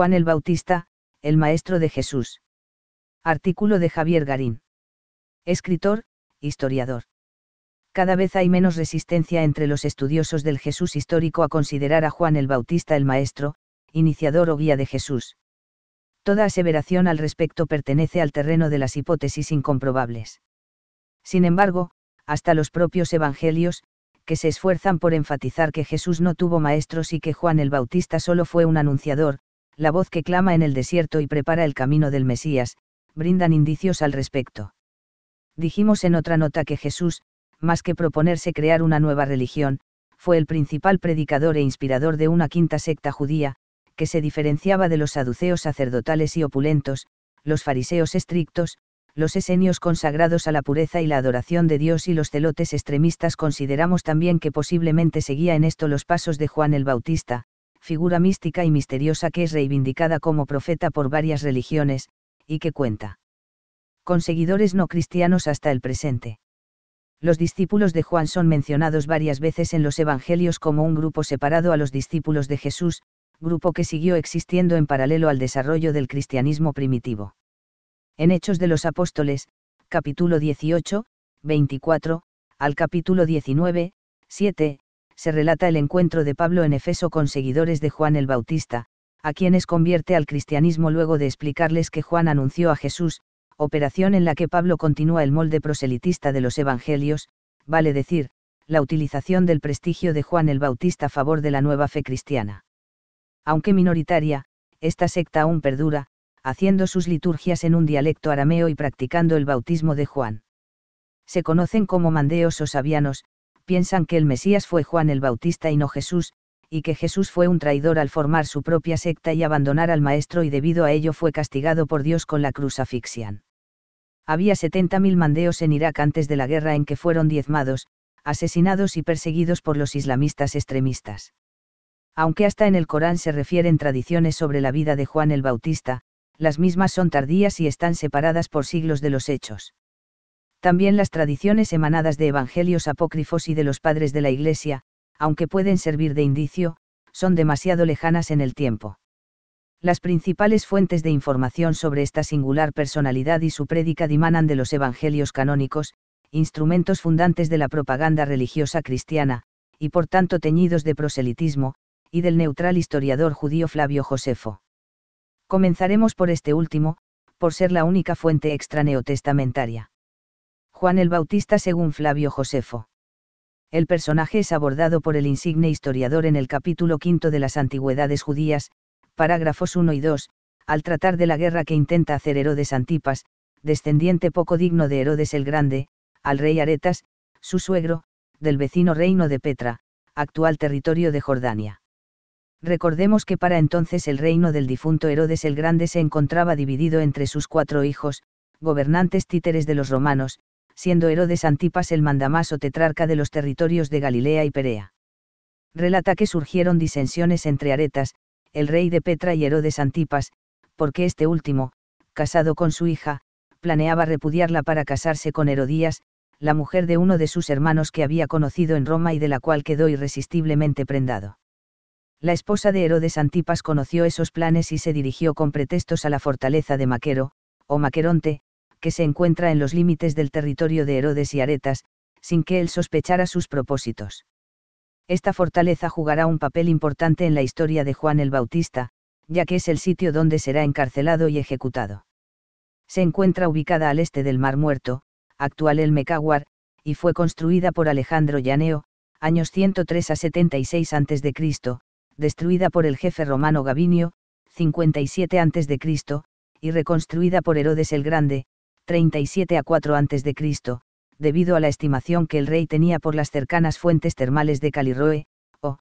Juan el Bautista, el Maestro de Jesús. Artículo de Javier Garín. Escritor, historiador. Cada vez hay menos resistencia entre los estudiosos del Jesús histórico a considerar a Juan el Bautista el Maestro, iniciador o guía de Jesús. Toda aseveración al respecto pertenece al terreno de las hipótesis incomprobables. Sin embargo, hasta los propios evangelios, que se esfuerzan por enfatizar que Jesús no tuvo maestros y que Juan el Bautista solo fue un anunciador, la voz que clama en el desierto y prepara el camino del Mesías, brindan indicios al respecto. Dijimos en otra nota que Jesús, más que proponerse crear una nueva religión, fue el principal predicador e inspirador de una quinta secta judía, que se diferenciaba de los saduceos sacerdotales y opulentos, los fariseos estrictos, los esenios consagrados a la pureza y la adoración de Dios y los celotes extremistas consideramos también que posiblemente seguía en esto los pasos de Juan el Bautista, figura mística y misteriosa que es reivindicada como profeta por varias religiones, y que cuenta con seguidores no cristianos hasta el presente. Los discípulos de Juan son mencionados varias veces en los Evangelios como un grupo separado a los discípulos de Jesús, grupo que siguió existiendo en paralelo al desarrollo del cristianismo primitivo. En Hechos de los Apóstoles, capítulo 18, 24, al capítulo 19, 7, se relata el encuentro de Pablo en Efeso con seguidores de Juan el Bautista, a quienes convierte al cristianismo luego de explicarles que Juan anunció a Jesús, operación en la que Pablo continúa el molde proselitista de los evangelios, vale decir, la utilización del prestigio de Juan el Bautista a favor de la nueva fe cristiana. Aunque minoritaria, esta secta aún perdura, haciendo sus liturgias en un dialecto arameo y practicando el bautismo de Juan. Se conocen como mandeos o sabianos, piensan que el Mesías fue Juan el Bautista y no Jesús, y que Jesús fue un traidor al formar su propia secta y abandonar al Maestro y debido a ello fue castigado por Dios con la cruz Había 70.000 mandeos en Irak antes de la guerra en que fueron diezmados, asesinados y perseguidos por los islamistas extremistas. Aunque hasta en el Corán se refieren tradiciones sobre la vida de Juan el Bautista, las mismas son tardías y están separadas por siglos de los hechos también las tradiciones emanadas de evangelios apócrifos y de los padres de la Iglesia, aunque pueden servir de indicio, son demasiado lejanas en el tiempo. Las principales fuentes de información sobre esta singular personalidad y su prédica dimanan de los evangelios canónicos, instrumentos fundantes de la propaganda religiosa cristiana, y por tanto teñidos de proselitismo, y del neutral historiador judío Flavio Josefo. Comenzaremos por este último, por ser la única fuente extra-neotestamentaria. Juan el Bautista según Flavio Josefo. El personaje es abordado por el insigne historiador en el capítulo quinto de las Antigüedades judías, parágrafos 1 y 2, al tratar de la guerra que intenta hacer Herodes Antipas, descendiente poco digno de Herodes el Grande, al rey Aretas, su suegro, del vecino reino de Petra, actual territorio de Jordania. Recordemos que para entonces el reino del difunto Herodes el Grande se encontraba dividido entre sus cuatro hijos, gobernantes títeres de los romanos, siendo Herodes Antipas el mandamás o tetrarca de los territorios de Galilea y Perea. Relata que surgieron disensiones entre Aretas, el rey de Petra y Herodes Antipas, porque este último, casado con su hija, planeaba repudiarla para casarse con Herodías, la mujer de uno de sus hermanos que había conocido en Roma y de la cual quedó irresistiblemente prendado. La esposa de Herodes Antipas conoció esos planes y se dirigió con pretextos a la fortaleza de Maquero, o Maqueronte, que se encuentra en los límites del territorio de Herodes y Aretas, sin que él sospechara sus propósitos. Esta fortaleza jugará un papel importante en la historia de Juan el Bautista, ya que es el sitio donde será encarcelado y ejecutado. Se encuentra ubicada al este del Mar Muerto, actual el Mecaguar, y fue construida por Alejandro Llaneo, años 103 a 76 a.C., destruida por el jefe romano Gavinio, 57 a.C., y reconstruida por Herodes el Grande, 37 a 4 a.C., debido a la estimación que el rey tenía por las cercanas fuentes termales de Caliroe, o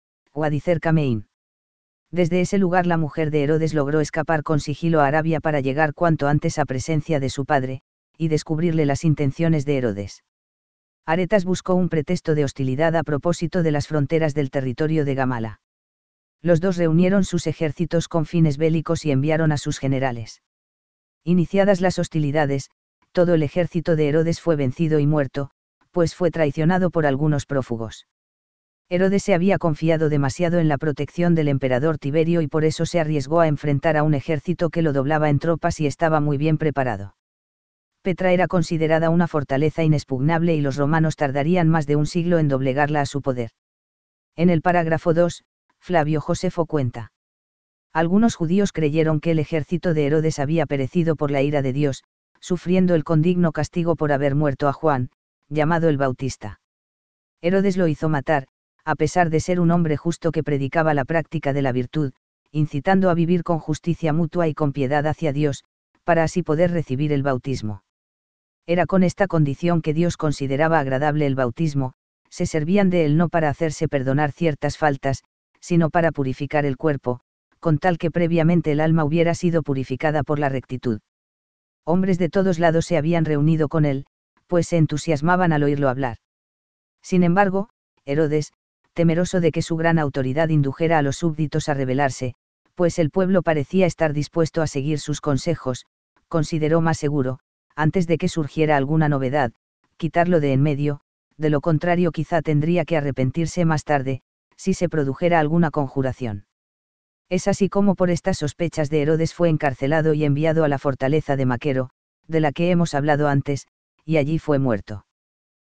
Camein. Desde ese lugar la mujer de Herodes logró escapar con sigilo a Arabia para llegar cuanto antes a presencia de su padre, y descubrirle las intenciones de Herodes. Aretas buscó un pretexto de hostilidad a propósito de las fronteras del territorio de Gamala. Los dos reunieron sus ejércitos con fines bélicos y enviaron a sus generales. Iniciadas las hostilidades, todo el ejército de Herodes fue vencido y muerto, pues fue traicionado por algunos prófugos. Herodes se había confiado demasiado en la protección del emperador Tiberio y por eso se arriesgó a enfrentar a un ejército que lo doblaba en tropas y estaba muy bien preparado. Petra era considerada una fortaleza inexpugnable y los romanos tardarían más de un siglo en doblegarla a su poder. En el parágrafo 2, Flavio Josefo cuenta. Algunos judíos creyeron que el ejército de Herodes había perecido por la ira de Dios, sufriendo el condigno castigo por haber muerto a Juan, llamado el Bautista. Herodes lo hizo matar, a pesar de ser un hombre justo que predicaba la práctica de la virtud, incitando a vivir con justicia mutua y con piedad hacia Dios, para así poder recibir el bautismo. Era con esta condición que Dios consideraba agradable el bautismo, se servían de él no para hacerse perdonar ciertas faltas, sino para purificar el cuerpo, con tal que previamente el alma hubiera sido purificada por la rectitud. Hombres de todos lados se habían reunido con él, pues se entusiasmaban al oírlo hablar. Sin embargo, Herodes, temeroso de que su gran autoridad indujera a los súbditos a rebelarse, pues el pueblo parecía estar dispuesto a seguir sus consejos, consideró más seguro, antes de que surgiera alguna novedad, quitarlo de en medio, de lo contrario quizá tendría que arrepentirse más tarde, si se produjera alguna conjuración. Es así como por estas sospechas de Herodes fue encarcelado y enviado a la fortaleza de Maquero, de la que hemos hablado antes, y allí fue muerto.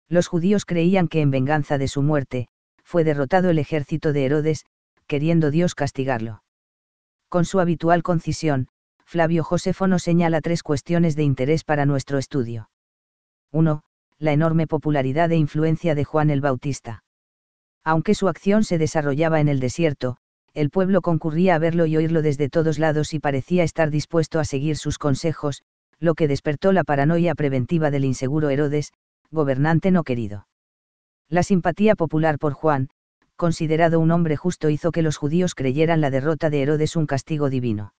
Los judíos creían que en venganza de su muerte, fue derrotado el ejército de Herodes, queriendo Dios castigarlo. Con su habitual concisión, Flavio Josefo nos señala tres cuestiones de interés para nuestro estudio. 1. La enorme popularidad e influencia de Juan el Bautista. Aunque su acción se desarrollaba en el desierto, el pueblo concurría a verlo y oírlo desde todos lados y parecía estar dispuesto a seguir sus consejos, lo que despertó la paranoia preventiva del inseguro Herodes, gobernante no querido. La simpatía popular por Juan, considerado un hombre justo, hizo que los judíos creyeran la derrota de Herodes un castigo divino.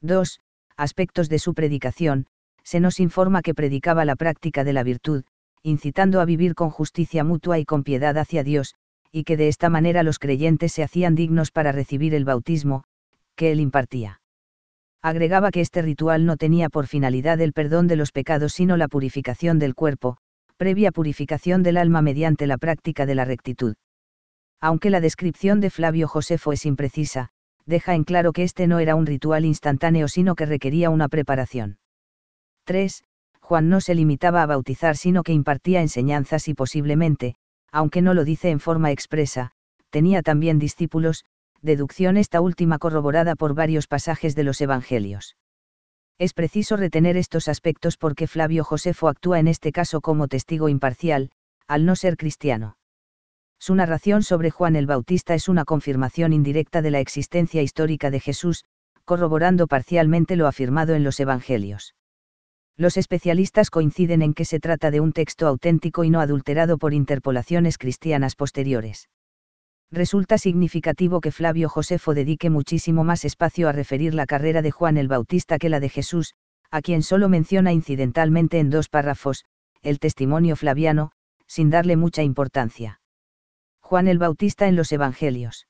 2. Aspectos de su predicación. Se nos informa que predicaba la práctica de la virtud, incitando a vivir con justicia mutua y con piedad hacia Dios, y que de esta manera los creyentes se hacían dignos para recibir el bautismo, que él impartía. Agregaba que este ritual no tenía por finalidad el perdón de los pecados sino la purificación del cuerpo, previa purificación del alma mediante la práctica de la rectitud. Aunque la descripción de Flavio Josefo es imprecisa, deja en claro que este no era un ritual instantáneo sino que requería una preparación. 3. Juan no se limitaba a bautizar sino que impartía enseñanzas y posiblemente, aunque no lo dice en forma expresa, tenía también discípulos, deducción esta última corroborada por varios pasajes de los Evangelios. Es preciso retener estos aspectos porque Flavio Josefo actúa en este caso como testigo imparcial, al no ser cristiano. Su narración sobre Juan el Bautista es una confirmación indirecta de la existencia histórica de Jesús, corroborando parcialmente lo afirmado en los Evangelios. Los especialistas coinciden en que se trata de un texto auténtico y no adulterado por interpolaciones cristianas posteriores. Resulta significativo que Flavio Josefo dedique muchísimo más espacio a referir la carrera de Juan el Bautista que la de Jesús, a quien solo menciona incidentalmente en dos párrafos, el testimonio flaviano, sin darle mucha importancia. Juan el Bautista en los Evangelios.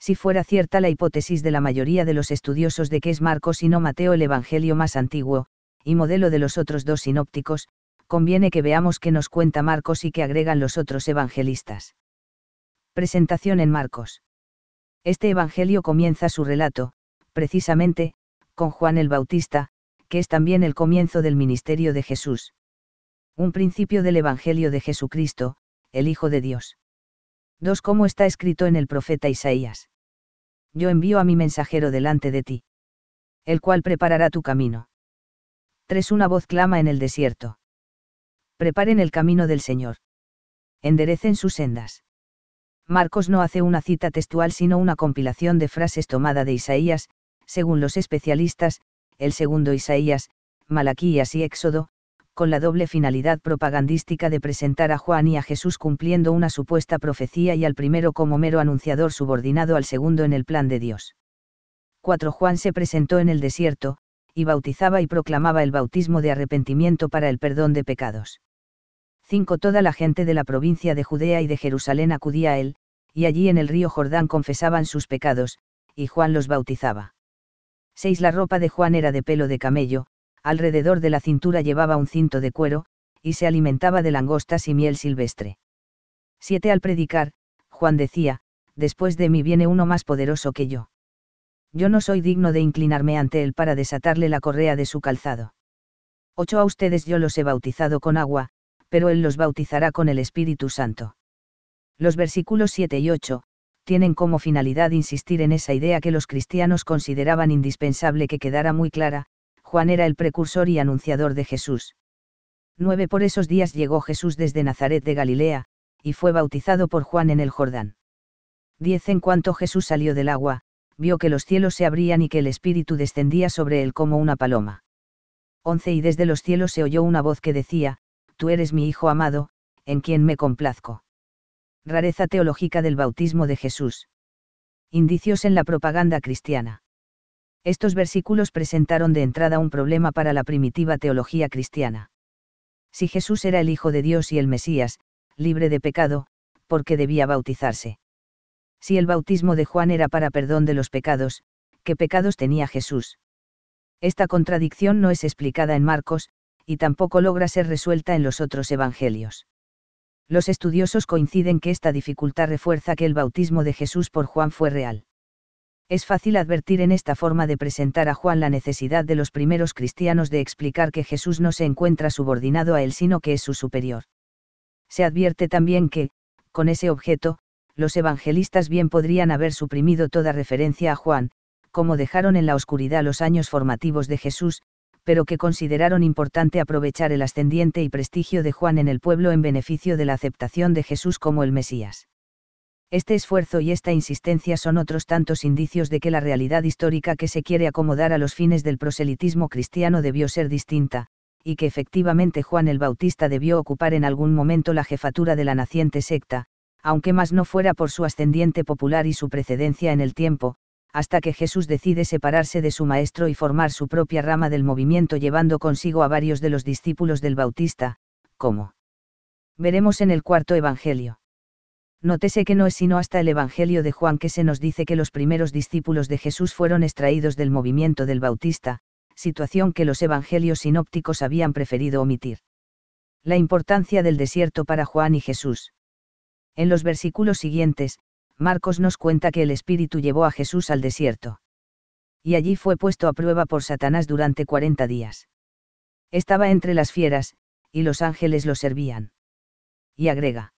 Si fuera cierta la hipótesis de la mayoría de los estudiosos de que es Marcos y no Mateo el Evangelio más antiguo, y modelo de los otros dos sinópticos, conviene que veamos qué nos cuenta Marcos y qué agregan los otros evangelistas. Presentación en Marcos. Este Evangelio comienza su relato, precisamente, con Juan el Bautista, que es también el comienzo del ministerio de Jesús. Un principio del Evangelio de Jesucristo, el Hijo de Dios. 2. Como está escrito en el profeta Isaías. Yo envío a mi mensajero delante de ti. El cual preparará tu camino. 3. Una voz clama en el desierto. Preparen el camino del Señor. Enderecen sus sendas. Marcos no hace una cita textual sino una compilación de frases tomada de Isaías, según los especialistas, el segundo Isaías, Malaquías y Éxodo, con la doble finalidad propagandística de presentar a Juan y a Jesús cumpliendo una supuesta profecía y al primero como mero anunciador subordinado al segundo en el plan de Dios. 4. Juan se presentó en el desierto, y bautizaba y proclamaba el bautismo de arrepentimiento para el perdón de pecados. 5. Toda la gente de la provincia de Judea y de Jerusalén acudía a él, y allí en el río Jordán confesaban sus pecados, y Juan los bautizaba. 6. La ropa de Juan era de pelo de camello, alrededor de la cintura llevaba un cinto de cuero, y se alimentaba de langostas y miel silvestre. 7. Al predicar, Juan decía, después de mí viene uno más poderoso que yo yo no soy digno de inclinarme ante él para desatarle la correa de su calzado. Ocho a ustedes yo los he bautizado con agua, pero él los bautizará con el Espíritu Santo. Los versículos 7 y 8, tienen como finalidad insistir en esa idea que los cristianos consideraban indispensable que quedara muy clara, Juan era el precursor y anunciador de Jesús. 9 Por esos días llegó Jesús desde Nazaret de Galilea, y fue bautizado por Juan en el Jordán. 10 En cuanto Jesús salió del agua, vio que los cielos se abrían y que el espíritu descendía sobre él como una paloma. 11 Y desde los cielos se oyó una voz que decía, Tú eres mi Hijo amado, en quien me complazco. Rareza teológica del bautismo de Jesús. Indicios en la propaganda cristiana. Estos versículos presentaron de entrada un problema para la primitiva teología cristiana. Si Jesús era el Hijo de Dios y el Mesías, libre de pecado, ¿por qué debía bautizarse? Si el bautismo de Juan era para perdón de los pecados, ¿qué pecados tenía Jesús? Esta contradicción no es explicada en Marcos, y tampoco logra ser resuelta en los otros evangelios. Los estudiosos coinciden que esta dificultad refuerza que el bautismo de Jesús por Juan fue real. Es fácil advertir en esta forma de presentar a Juan la necesidad de los primeros cristianos de explicar que Jesús no se encuentra subordinado a él sino que es su superior. Se advierte también que, con ese objeto, los evangelistas bien podrían haber suprimido toda referencia a Juan, como dejaron en la oscuridad los años formativos de Jesús, pero que consideraron importante aprovechar el ascendiente y prestigio de Juan en el pueblo en beneficio de la aceptación de Jesús como el Mesías. Este esfuerzo y esta insistencia son otros tantos indicios de que la realidad histórica que se quiere acomodar a los fines del proselitismo cristiano debió ser distinta, y que efectivamente Juan el Bautista debió ocupar en algún momento la jefatura de la naciente secta, aunque más no fuera por su ascendiente popular y su precedencia en el tiempo, hasta que Jesús decide separarse de su maestro y formar su propia rama del movimiento llevando consigo a varios de los discípulos del Bautista, como veremos en el cuarto Evangelio. Nótese que no es sino hasta el Evangelio de Juan que se nos dice que los primeros discípulos de Jesús fueron extraídos del movimiento del Bautista, situación que los Evangelios sinópticos habían preferido omitir. La importancia del desierto para Juan y Jesús. En los versículos siguientes, Marcos nos cuenta que el Espíritu llevó a Jesús al desierto. Y allí fue puesto a prueba por Satanás durante cuarenta días. Estaba entre las fieras, y los ángeles lo servían. Y agrega.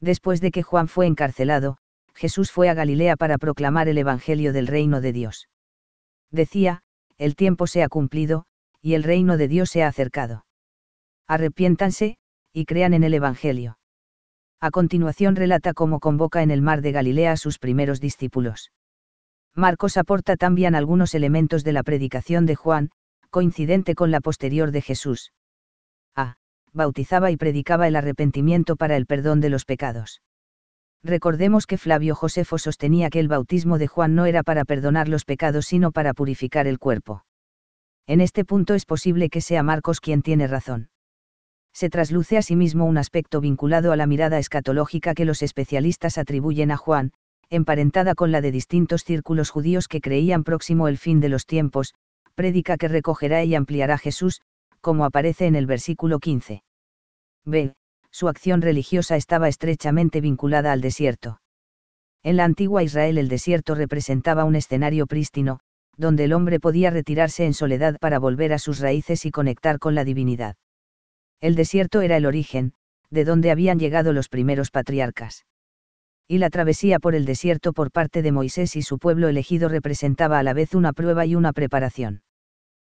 Después de que Juan fue encarcelado, Jesús fue a Galilea para proclamar el Evangelio del reino de Dios. Decía, el tiempo se ha cumplido, y el reino de Dios se ha acercado. Arrepiéntanse, y crean en el Evangelio. A continuación relata cómo convoca en el mar de Galilea a sus primeros discípulos. Marcos aporta también algunos elementos de la predicación de Juan, coincidente con la posterior de Jesús. A. Ah, bautizaba y predicaba el arrepentimiento para el perdón de los pecados. Recordemos que Flavio Josefo sostenía que el bautismo de Juan no era para perdonar los pecados sino para purificar el cuerpo. En este punto es posible que sea Marcos quien tiene razón se trasluce asimismo un aspecto vinculado a la mirada escatológica que los especialistas atribuyen a Juan, emparentada con la de distintos círculos judíos que creían próximo el fin de los tiempos, predica que recogerá y ampliará Jesús, como aparece en el versículo 15. B. Su acción religiosa estaba estrechamente vinculada al desierto. En la antigua Israel el desierto representaba un escenario prístino, donde el hombre podía retirarse en soledad para volver a sus raíces y conectar con la divinidad. El desierto era el origen, de donde habían llegado los primeros patriarcas. Y la travesía por el desierto por parte de Moisés y su pueblo elegido representaba a la vez una prueba y una preparación.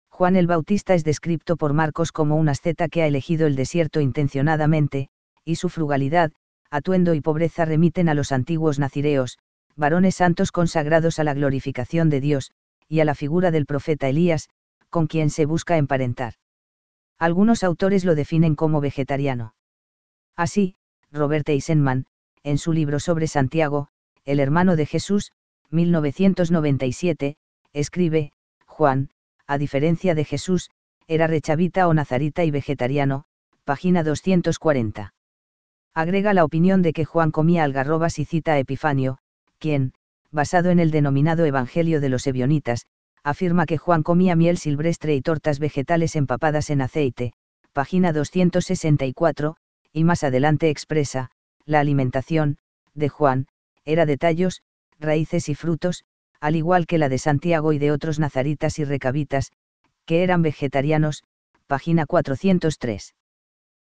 Juan el Bautista es descrito por Marcos como un asceta que ha elegido el desierto intencionadamente, y su frugalidad, atuendo y pobreza remiten a los antiguos nacireos, varones santos consagrados a la glorificación de Dios, y a la figura del profeta Elías, con quien se busca emparentar. Algunos autores lo definen como vegetariano. Así, Robert Eisenman, en su libro sobre Santiago, el hermano de Jesús, 1997, escribe, Juan, a diferencia de Jesús, era rechavita o nazarita y vegetariano, página 240. Agrega la opinión de que Juan comía algarrobas y cita a Epifanio, quien, basado en el denominado Evangelio de los Ebionitas, afirma que Juan comía miel silvestre y tortas vegetales empapadas en aceite, página 264, y más adelante expresa, la alimentación, de Juan, era de tallos, raíces y frutos, al igual que la de Santiago y de otros nazaritas y recabitas, que eran vegetarianos, página 403.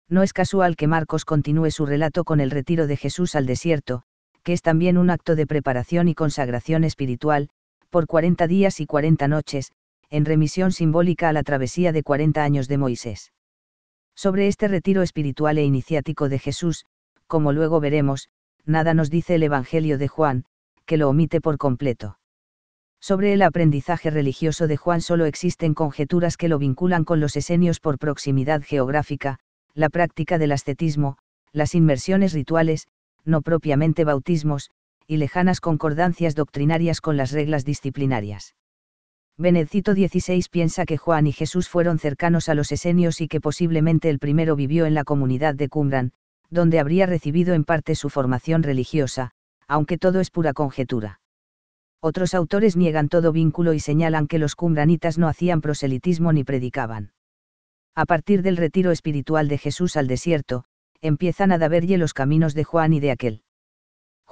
No es casual que Marcos continúe su relato con el retiro de Jesús al desierto, que es también un acto de preparación y consagración espiritual, por 40 días y 40 noches, en remisión simbólica a la travesía de 40 años de Moisés. Sobre este retiro espiritual e iniciático de Jesús, como luego veremos, nada nos dice el Evangelio de Juan, que lo omite por completo. Sobre el aprendizaje religioso de Juan solo existen conjeturas que lo vinculan con los esenios por proximidad geográfica, la práctica del ascetismo, las inmersiones rituales, no propiamente bautismos, y lejanas concordancias doctrinarias con las reglas disciplinarias. Benedicto XVI piensa que Juan y Jesús fueron cercanos a los esenios y que posiblemente el primero vivió en la comunidad de Cumran, donde habría recibido en parte su formación religiosa, aunque todo es pura conjetura. Otros autores niegan todo vínculo y señalan que los cumbranitas no hacían proselitismo ni predicaban. A partir del retiro espiritual de Jesús al desierto, empiezan a daberle los caminos de Juan y de aquel.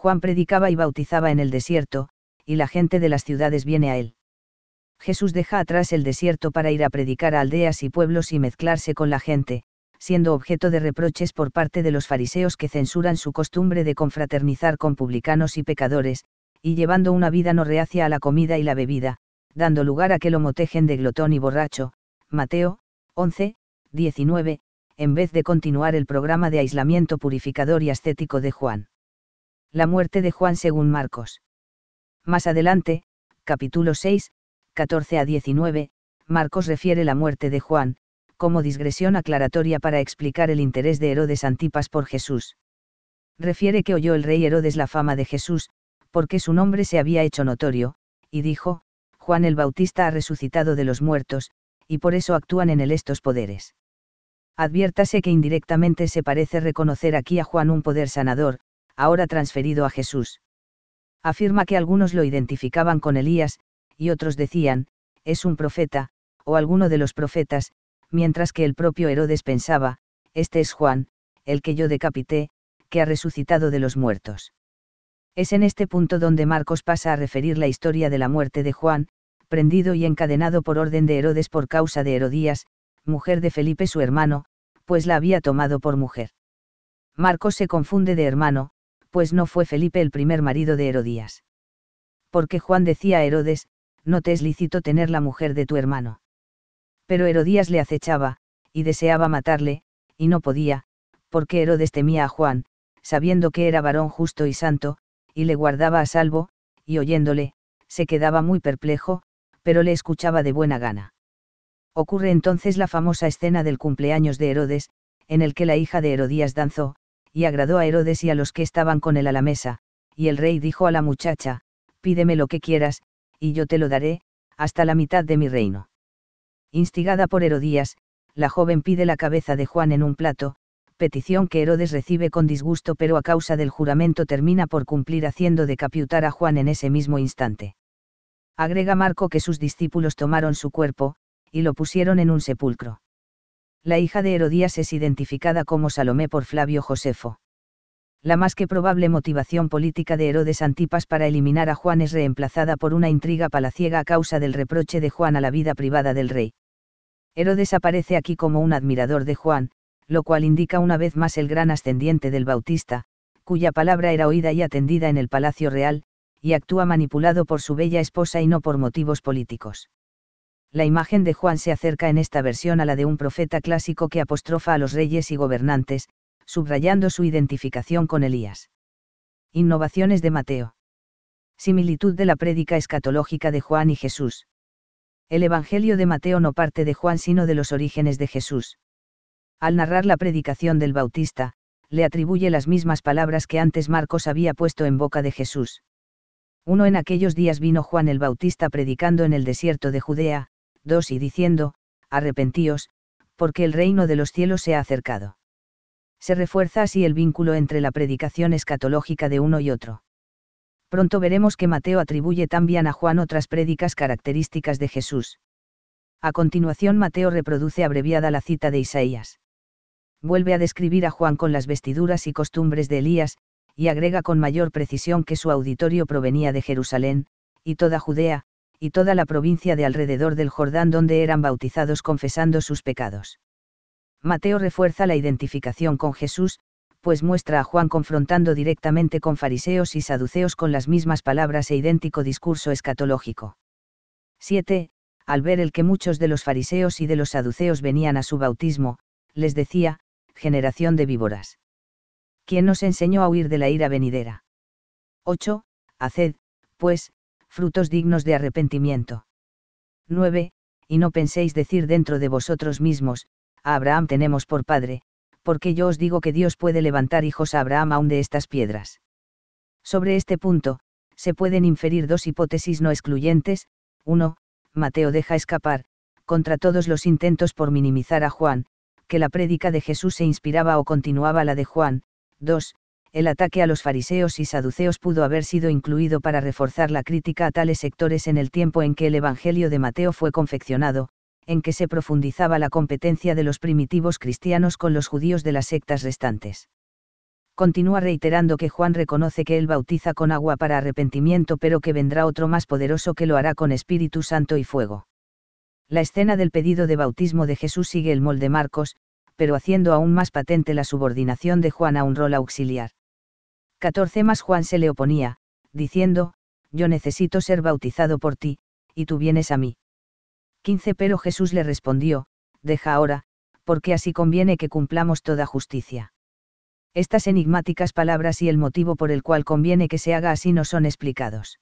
Juan predicaba y bautizaba en el desierto, y la gente de las ciudades viene a él. Jesús deja atrás el desierto para ir a predicar a aldeas y pueblos y mezclarse con la gente, siendo objeto de reproches por parte de los fariseos que censuran su costumbre de confraternizar con publicanos y pecadores, y llevando una vida no reacia a la comida y la bebida, dando lugar a que lo motejen de glotón y borracho, Mateo, 11, 19, en vez de continuar el programa de aislamiento purificador y ascético de Juan la muerte de Juan según Marcos. Más adelante, capítulo 6, 14 a 19, Marcos refiere la muerte de Juan, como digresión aclaratoria para explicar el interés de Herodes Antipas por Jesús. Refiere que oyó el rey Herodes la fama de Jesús, porque su nombre se había hecho notorio, y dijo, Juan el Bautista ha resucitado de los muertos, y por eso actúan en él estos poderes. Adviértase que indirectamente se parece reconocer aquí a Juan un poder sanador, ahora transferido a Jesús. Afirma que algunos lo identificaban con Elías, y otros decían, es un profeta, o alguno de los profetas, mientras que el propio Herodes pensaba, este es Juan, el que yo decapité, que ha resucitado de los muertos. Es en este punto donde Marcos pasa a referir la historia de la muerte de Juan, prendido y encadenado por orden de Herodes por causa de Herodías, mujer de Felipe su hermano, pues la había tomado por mujer. Marcos se confunde de hermano, pues no fue Felipe el primer marido de Herodías. Porque Juan decía a Herodes, no te es lícito tener la mujer de tu hermano. Pero Herodías le acechaba, y deseaba matarle, y no podía, porque Herodes temía a Juan, sabiendo que era varón justo y santo, y le guardaba a salvo, y oyéndole, se quedaba muy perplejo, pero le escuchaba de buena gana. Ocurre entonces la famosa escena del cumpleaños de Herodes, en el que la hija de Herodías danzó, y agradó a Herodes y a los que estaban con él a la mesa, y el rey dijo a la muchacha, pídeme lo que quieras, y yo te lo daré, hasta la mitad de mi reino. Instigada por Herodías, la joven pide la cabeza de Juan en un plato, petición que Herodes recibe con disgusto pero a causa del juramento termina por cumplir haciendo decapitar a Juan en ese mismo instante. Agrega Marco que sus discípulos tomaron su cuerpo, y lo pusieron en un sepulcro. La hija de Herodías es identificada como Salomé por Flavio Josefo. La más que probable motivación política de Herodes Antipas para eliminar a Juan es reemplazada por una intriga palaciega a causa del reproche de Juan a la vida privada del rey. Herodes aparece aquí como un admirador de Juan, lo cual indica una vez más el gran ascendiente del Bautista, cuya palabra era oída y atendida en el Palacio Real, y actúa manipulado por su bella esposa y no por motivos políticos la imagen de Juan se acerca en esta versión a la de un profeta clásico que apostrofa a los reyes y gobernantes, subrayando su identificación con Elías. Innovaciones de Mateo. Similitud de la prédica escatológica de Juan y Jesús. El Evangelio de Mateo no parte de Juan sino de los orígenes de Jesús. Al narrar la predicación del Bautista, le atribuye las mismas palabras que antes Marcos había puesto en boca de Jesús. Uno en aquellos días vino Juan el Bautista predicando en el desierto de Judea, 2 y diciendo, arrepentíos, porque el reino de los cielos se ha acercado. Se refuerza así el vínculo entre la predicación escatológica de uno y otro. Pronto veremos que Mateo atribuye también a Juan otras prédicas características de Jesús. A continuación Mateo reproduce abreviada la cita de Isaías. Vuelve a describir a Juan con las vestiduras y costumbres de Elías, y agrega con mayor precisión que su auditorio provenía de Jerusalén, y toda Judea, y toda la provincia de alrededor del Jordán donde eran bautizados confesando sus pecados. Mateo refuerza la identificación con Jesús, pues muestra a Juan confrontando directamente con fariseos y saduceos con las mismas palabras e idéntico discurso escatológico. 7. Al ver el que muchos de los fariseos y de los saduceos venían a su bautismo, les decía, generación de víboras. ¿Quién nos enseñó a huir de la ira venidera? 8. Haced, pues, frutos dignos de arrepentimiento. 9. Y no penséis decir dentro de vosotros mismos, a Abraham tenemos por padre, porque yo os digo que Dios puede levantar hijos a Abraham aún de estas piedras. Sobre este punto, se pueden inferir dos hipótesis no excluyentes, 1. Mateo deja escapar, contra todos los intentos por minimizar a Juan, que la prédica de Jesús se inspiraba o continuaba la de Juan, 2 el ataque a los fariseos y saduceos pudo haber sido incluido para reforzar la crítica a tales sectores en el tiempo en que el Evangelio de Mateo fue confeccionado, en que se profundizaba la competencia de los primitivos cristianos con los judíos de las sectas restantes. Continúa reiterando que Juan reconoce que él bautiza con agua para arrepentimiento pero que vendrá otro más poderoso que lo hará con Espíritu Santo y fuego. La escena del pedido de bautismo de Jesús sigue el molde Marcos, pero haciendo aún más patente la subordinación de Juan a un rol auxiliar. 14 más Juan se le oponía, diciendo, Yo necesito ser bautizado por ti, y tú vienes a mí. 15 Pero Jesús le respondió, Deja ahora, porque así conviene que cumplamos toda justicia. Estas enigmáticas palabras y el motivo por el cual conviene que se haga así no son explicados.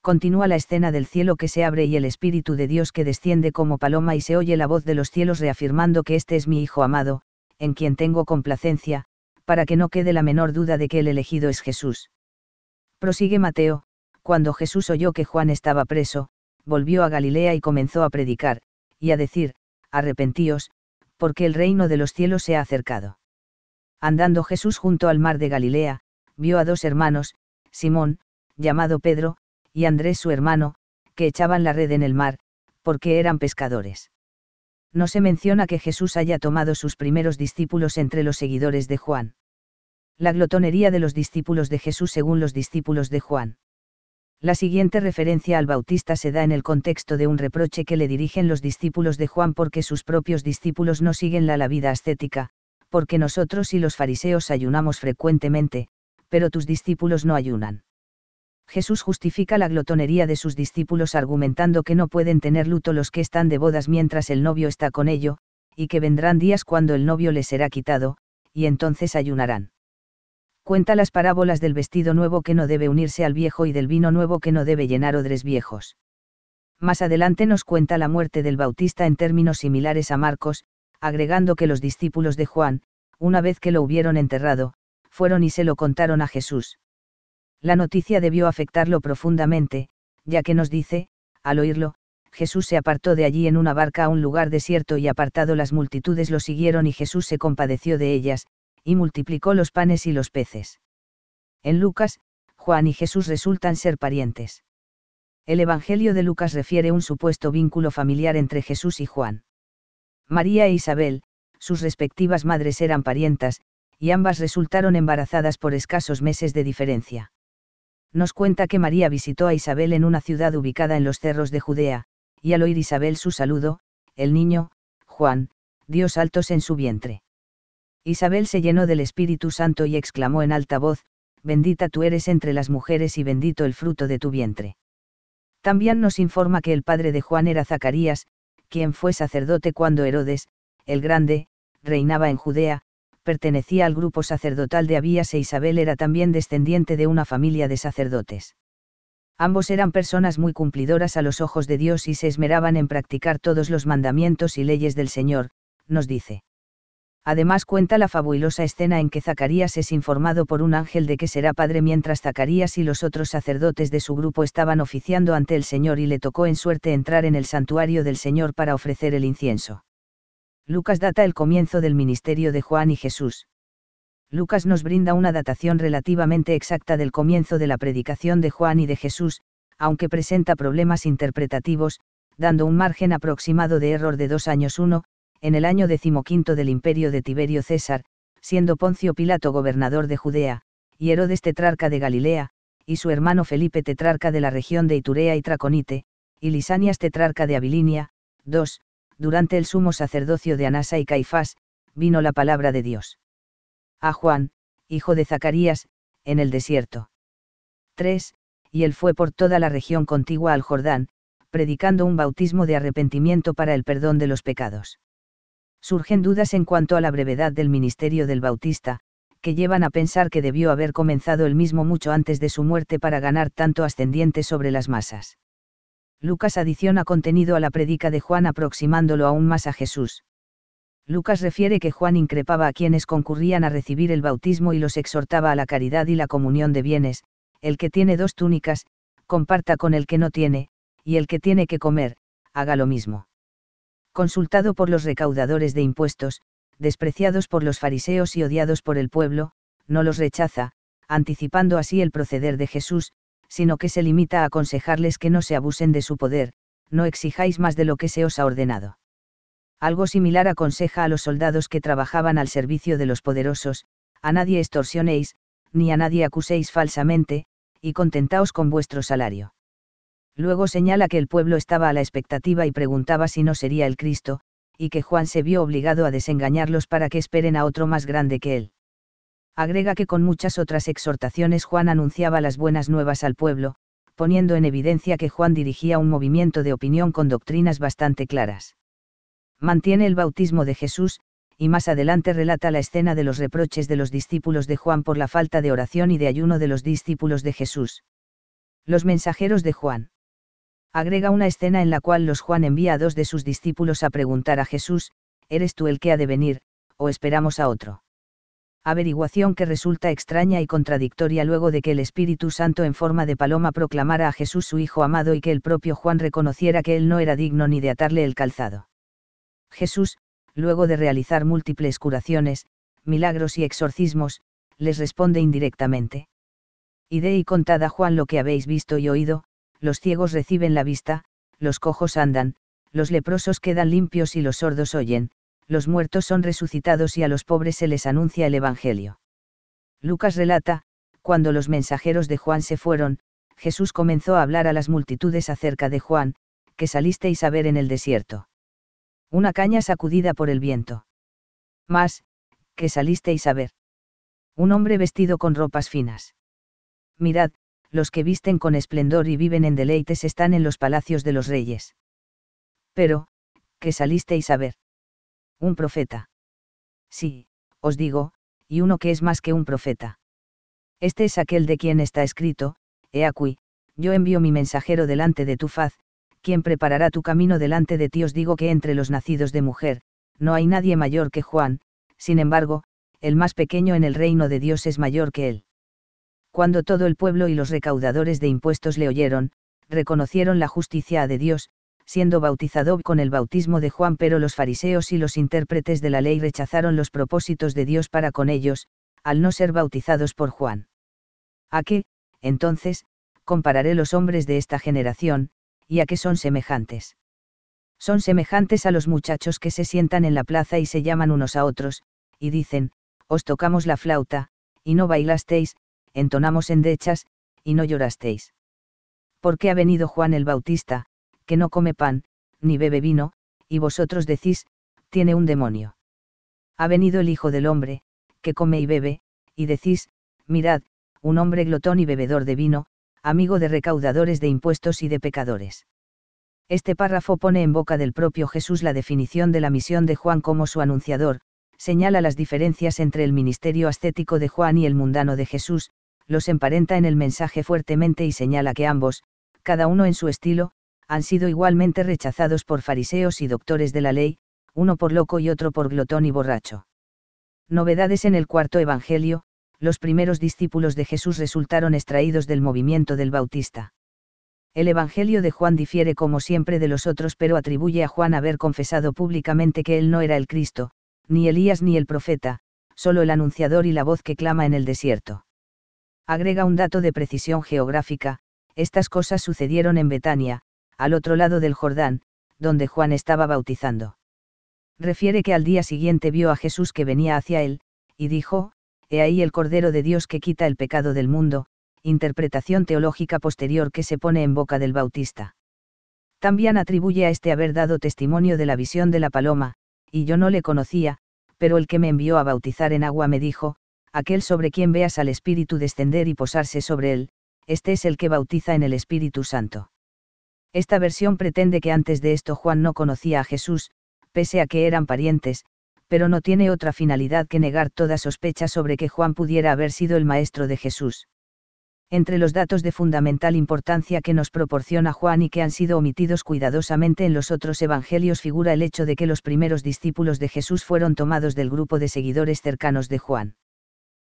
Continúa la escena del cielo que se abre y el Espíritu de Dios que desciende como paloma y se oye la voz de los cielos reafirmando que este es mi Hijo amado, en quien tengo complacencia, para que no quede la menor duda de que el elegido es Jesús. Prosigue Mateo, cuando Jesús oyó que Juan estaba preso, volvió a Galilea y comenzó a predicar, y a decir, arrepentíos, porque el reino de los cielos se ha acercado. Andando Jesús junto al mar de Galilea, vio a dos hermanos, Simón, llamado Pedro, y Andrés su hermano, que echaban la red en el mar, porque eran pescadores no se menciona que Jesús haya tomado sus primeros discípulos entre los seguidores de Juan. La glotonería de los discípulos de Jesús según los discípulos de Juan. La siguiente referencia al Bautista se da en el contexto de un reproche que le dirigen los discípulos de Juan porque sus propios discípulos no siguen la, la vida ascética, porque nosotros y los fariseos ayunamos frecuentemente, pero tus discípulos no ayunan. Jesús justifica la glotonería de sus discípulos argumentando que no pueden tener luto los que están de bodas mientras el novio está con ello, y que vendrán días cuando el novio les será quitado, y entonces ayunarán. Cuenta las parábolas del vestido nuevo que no debe unirse al viejo y del vino nuevo que no debe llenar odres viejos. Más adelante nos cuenta la muerte del Bautista en términos similares a Marcos, agregando que los discípulos de Juan, una vez que lo hubieron enterrado, fueron y se lo contaron a Jesús. La noticia debió afectarlo profundamente, ya que nos dice, al oírlo, Jesús se apartó de allí en una barca a un lugar desierto y apartado las multitudes lo siguieron y Jesús se compadeció de ellas, y multiplicó los panes y los peces. En Lucas, Juan y Jesús resultan ser parientes. El Evangelio de Lucas refiere un supuesto vínculo familiar entre Jesús y Juan. María e Isabel, sus respectivas madres eran parientas, y ambas resultaron embarazadas por escasos meses de diferencia nos cuenta que María visitó a Isabel en una ciudad ubicada en los cerros de Judea, y al oír Isabel su saludo, el niño, Juan, dio saltos en su vientre. Isabel se llenó del Espíritu Santo y exclamó en alta voz, Bendita tú eres entre las mujeres y bendito el fruto de tu vientre. También nos informa que el padre de Juan era Zacarías, quien fue sacerdote cuando Herodes, el Grande, reinaba en Judea, pertenecía al grupo sacerdotal de Abías e Isabel era también descendiente de una familia de sacerdotes. Ambos eran personas muy cumplidoras a los ojos de Dios y se esmeraban en practicar todos los mandamientos y leyes del Señor, nos dice. Además cuenta la fabulosa escena en que Zacarías es informado por un ángel de que será padre mientras Zacarías y los otros sacerdotes de su grupo estaban oficiando ante el Señor y le tocó en suerte entrar en el santuario del Señor para ofrecer el incienso. Lucas data el comienzo del ministerio de Juan y Jesús. Lucas nos brinda una datación relativamente exacta del comienzo de la predicación de Juan y de Jesús, aunque presenta problemas interpretativos, dando un margen aproximado de error de dos años uno, en el año decimoquinto del imperio de Tiberio César, siendo Poncio Pilato gobernador de Judea, y Herodes tetrarca de Galilea, y su hermano Felipe tetrarca de la región de Iturea y Traconite, y Lisanias tetrarca de Abilinia, 2, durante el sumo sacerdocio de Anasa y Caifás, vino la palabra de Dios. A Juan, hijo de Zacarías, en el desierto. 3. Y él fue por toda la región contigua al Jordán, predicando un bautismo de arrepentimiento para el perdón de los pecados. Surgen dudas en cuanto a la brevedad del ministerio del Bautista, que llevan a pensar que debió haber comenzado el mismo mucho antes de su muerte para ganar tanto ascendiente sobre las masas. Lucas adiciona contenido a la predica de Juan aproximándolo aún más a Jesús. Lucas refiere que Juan increpaba a quienes concurrían a recibir el bautismo y los exhortaba a la caridad y la comunión de bienes, el que tiene dos túnicas, comparta con el que no tiene, y el que tiene que comer, haga lo mismo. Consultado por los recaudadores de impuestos, despreciados por los fariseos y odiados por el pueblo, no los rechaza, anticipando así el proceder de Jesús, sino que se limita a aconsejarles que no se abusen de su poder, no exijáis más de lo que se os ha ordenado. Algo similar aconseja a los soldados que trabajaban al servicio de los poderosos, a nadie extorsionéis, ni a nadie acuséis falsamente, y contentaos con vuestro salario. Luego señala que el pueblo estaba a la expectativa y preguntaba si no sería el Cristo, y que Juan se vio obligado a desengañarlos para que esperen a otro más grande que él agrega que con muchas otras exhortaciones Juan anunciaba las buenas nuevas al pueblo, poniendo en evidencia que Juan dirigía un movimiento de opinión con doctrinas bastante claras. Mantiene el bautismo de Jesús, y más adelante relata la escena de los reproches de los discípulos de Juan por la falta de oración y de ayuno de los discípulos de Jesús. Los mensajeros de Juan. Agrega una escena en la cual los Juan envía a dos de sus discípulos a preguntar a Jesús, ¿eres tú el que ha de venir, o esperamos a otro? averiguación que resulta extraña y contradictoria luego de que el Espíritu Santo en forma de paloma proclamara a Jesús su Hijo amado y que el propio Juan reconociera que él no era digno ni de atarle el calzado. Jesús, luego de realizar múltiples curaciones, milagros y exorcismos, les responde indirectamente. de y contad a Juan lo que habéis visto y oído, los ciegos reciben la vista, los cojos andan, los leprosos quedan limpios y los sordos oyen, los muertos son resucitados y a los pobres se les anuncia el Evangelio. Lucas relata, cuando los mensajeros de Juan se fueron, Jesús comenzó a hablar a las multitudes acerca de Juan, que salisteis a ver en el desierto. Una caña sacudida por el viento. Más, que salisteis a ver. Un hombre vestido con ropas finas. Mirad, los que visten con esplendor y viven en deleites están en los palacios de los reyes. Pero, que salisteis a ver. Un profeta. Sí, os digo, y uno que es más que un profeta. Este es aquel de quien está escrito, He aquí, yo envío mi mensajero delante de tu faz, quien preparará tu camino delante de ti. Os digo que entre los nacidos de mujer, no hay nadie mayor que Juan, sin embargo, el más pequeño en el reino de Dios es mayor que él. Cuando todo el pueblo y los recaudadores de impuestos le oyeron, reconocieron la justicia de Dios, siendo bautizado con el bautismo de Juan, pero los fariseos y los intérpretes de la ley rechazaron los propósitos de Dios para con ellos, al no ser bautizados por Juan. ¿A qué, entonces, compararé los hombres de esta generación, y a qué son semejantes? Son semejantes a los muchachos que se sientan en la plaza y se llaman unos a otros, y dicen, os tocamos la flauta, y no bailasteis, entonamos endechas, y no llorasteis. ¿Por qué ha venido Juan el Bautista, que no come pan, ni bebe vino, y vosotros decís, tiene un demonio. Ha venido el Hijo del Hombre, que come y bebe, y decís, mirad, un hombre glotón y bebedor de vino, amigo de recaudadores de impuestos y de pecadores. Este párrafo pone en boca del propio Jesús la definición de la misión de Juan como su anunciador, señala las diferencias entre el ministerio ascético de Juan y el mundano de Jesús, los emparenta en el mensaje fuertemente y señala que ambos, cada uno en su estilo, han sido igualmente rechazados por fariseos y doctores de la ley, uno por loco y otro por glotón y borracho. Novedades en el cuarto Evangelio, los primeros discípulos de Jesús resultaron extraídos del movimiento del Bautista. El Evangelio de Juan difiere como siempre de los otros pero atribuye a Juan haber confesado públicamente que él no era el Cristo, ni Elías ni el profeta, solo el anunciador y la voz que clama en el desierto. Agrega un dato de precisión geográfica, estas cosas sucedieron en Betania, al otro lado del Jordán, donde Juan estaba bautizando. Refiere que al día siguiente vio a Jesús que venía hacia él, y dijo, He ahí el Cordero de Dios que quita el pecado del mundo, interpretación teológica posterior que se pone en boca del Bautista. También atribuye a este haber dado testimonio de la visión de la paloma, y yo no le conocía, pero el que me envió a bautizar en agua me dijo, aquel sobre quien veas al Espíritu descender y posarse sobre él, este es el que bautiza en el Espíritu Santo. Esta versión pretende que antes de esto Juan no conocía a Jesús, pese a que eran parientes, pero no tiene otra finalidad que negar toda sospecha sobre que Juan pudiera haber sido el maestro de Jesús. Entre los datos de fundamental importancia que nos proporciona Juan y que han sido omitidos cuidadosamente en los otros evangelios figura el hecho de que los primeros discípulos de Jesús fueron tomados del grupo de seguidores cercanos de Juan.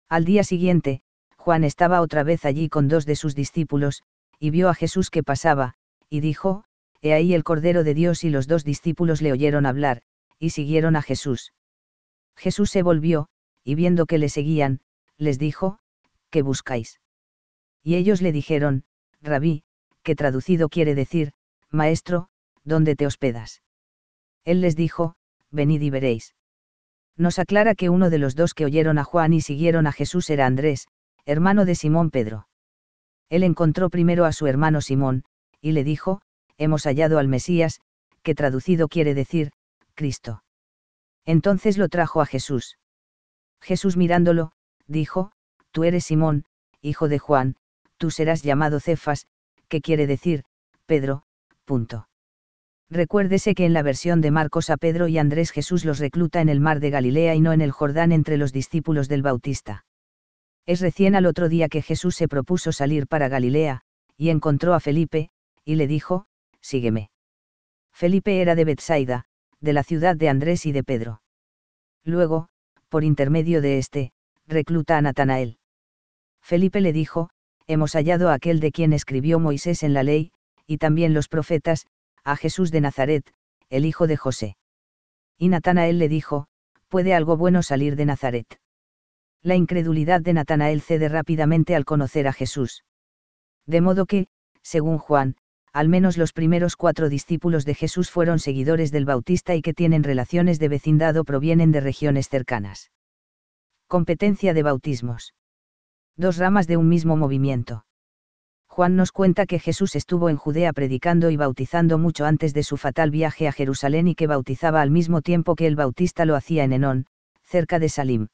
Al día siguiente, Juan estaba otra vez allí con dos de sus discípulos, y vio a Jesús que pasaba, y dijo, He ahí el Cordero de Dios y los dos discípulos le oyeron hablar, y siguieron a Jesús. Jesús se volvió, y viendo que le seguían, les dijo, ¿qué buscáis? Y ellos le dijeron, Rabí, que traducido quiere decir, Maestro, ¿dónde te hospedas? Él les dijo, venid y veréis. Nos aclara que uno de los dos que oyeron a Juan y siguieron a Jesús era Andrés, hermano de Simón Pedro. Él encontró primero a su hermano Simón, y le dijo, Hemos hallado al Mesías, que traducido quiere decir, Cristo. Entonces lo trajo a Jesús. Jesús mirándolo, dijo, Tú eres Simón, hijo de Juan, tú serás llamado Cefas, que quiere decir, Pedro, punto. Recuérdese que en la versión de Marcos a Pedro y Andrés Jesús los recluta en el mar de Galilea y no en el Jordán entre los discípulos del Bautista. Es recién al otro día que Jesús se propuso salir para Galilea, y encontró a Felipe, y le dijo, Sígueme. Felipe era de Betsaida, de la ciudad de Andrés y de Pedro. Luego, por intermedio de éste, recluta a Natanael. Felipe le dijo, Hemos hallado a aquel de quien escribió Moisés en la ley, y también los profetas, a Jesús de Nazaret, el hijo de José. Y Natanael le dijo, ¿puede algo bueno salir de Nazaret? La incredulidad de Natanael cede rápidamente al conocer a Jesús. De modo que, según Juan, al menos los primeros cuatro discípulos de Jesús fueron seguidores del Bautista y que tienen relaciones de vecindad o provienen de regiones cercanas. Competencia de bautismos. Dos ramas de un mismo movimiento. Juan nos cuenta que Jesús estuvo en Judea predicando y bautizando mucho antes de su fatal viaje a Jerusalén y que bautizaba al mismo tiempo que el Bautista lo hacía en Enón, cerca de Salim.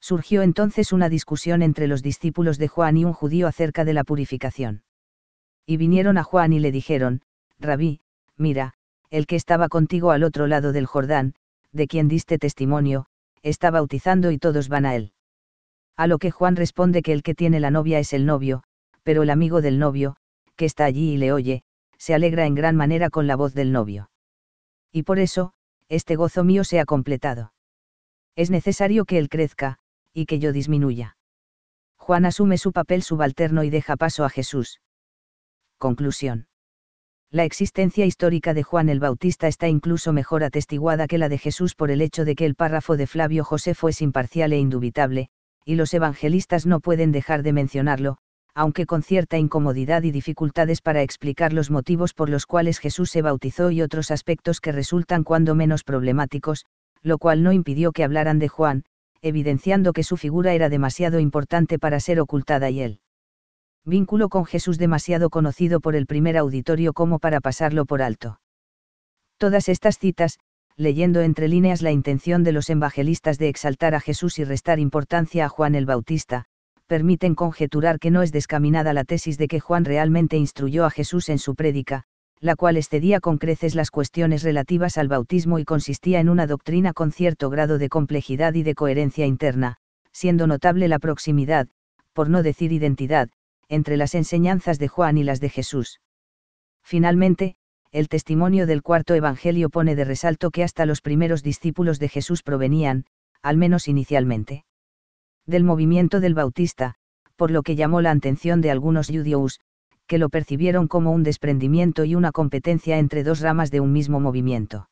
Surgió entonces una discusión entre los discípulos de Juan y un judío acerca de la purificación y vinieron a Juan y le dijeron, Rabí, mira, el que estaba contigo al otro lado del Jordán, de quien diste testimonio, está bautizando y todos van a él. A lo que Juan responde que el que tiene la novia es el novio, pero el amigo del novio, que está allí y le oye, se alegra en gran manera con la voz del novio. Y por eso, este gozo mío se ha completado. Es necesario que él crezca, y que yo disminuya. Juan asume su papel subalterno y deja paso a Jesús. Conclusión. La existencia histórica de Juan el Bautista está incluso mejor atestiguada que la de Jesús por el hecho de que el párrafo de Flavio Josefo es imparcial e indubitable, y los evangelistas no pueden dejar de mencionarlo, aunque con cierta incomodidad y dificultades para explicar los motivos por los cuales Jesús se bautizó y otros aspectos que resultan cuando menos problemáticos, lo cual no impidió que hablaran de Juan, evidenciando que su figura era demasiado importante para ser ocultada y él vínculo con Jesús demasiado conocido por el primer auditorio como para pasarlo por alto. Todas estas citas, leyendo entre líneas la intención de los evangelistas de exaltar a Jesús y restar importancia a Juan el Bautista, permiten conjeturar que no es descaminada la tesis de que Juan realmente instruyó a Jesús en su prédica, la cual excedía con creces las cuestiones relativas al bautismo y consistía en una doctrina con cierto grado de complejidad y de coherencia interna, siendo notable la proximidad, por no decir identidad, entre las enseñanzas de Juan y las de Jesús. Finalmente, el testimonio del cuarto Evangelio pone de resalto que hasta los primeros discípulos de Jesús provenían, al menos inicialmente, del movimiento del Bautista, por lo que llamó la atención de algunos judíos, que lo percibieron como un desprendimiento y una competencia entre dos ramas de un mismo movimiento.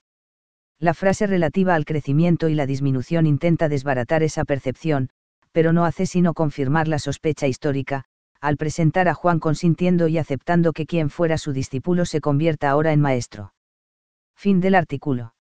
La frase relativa al crecimiento y la disminución intenta desbaratar esa percepción, pero no hace sino confirmar la sospecha histórica, al presentar a Juan consintiendo y aceptando que quien fuera su discípulo se convierta ahora en maestro. Fin del artículo.